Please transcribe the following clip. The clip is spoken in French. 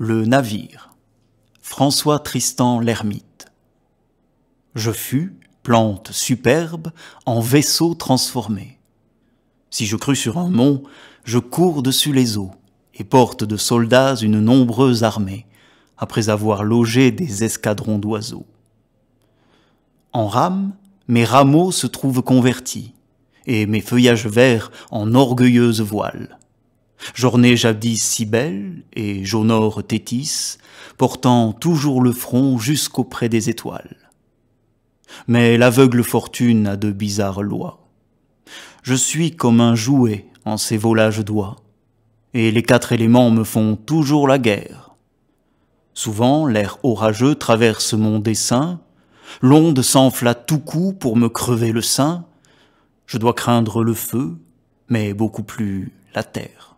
Le navire. François Tristan l'ermite. Je fus, plante superbe, en vaisseau transformé. Si je crus sur un mont, je cours dessus les eaux, et porte de soldats une nombreuse armée, après avoir logé des escadrons d'oiseaux. En rame, mes rameaux se trouvent convertis, et mes feuillages verts en orgueilleuses voiles. Journée jadis si belle, et j'honore Tétis, portant toujours le front jusqu'auprès des étoiles. Mais l'aveugle fortune a de bizarres lois. Je suis comme un jouet en ses volages d'oie, et les quatre éléments me font toujours la guerre. Souvent l'air orageux traverse mon dessin, l'onde s'enfle tout coup pour me crever le sein, je dois craindre le feu, mais beaucoup plus la terre.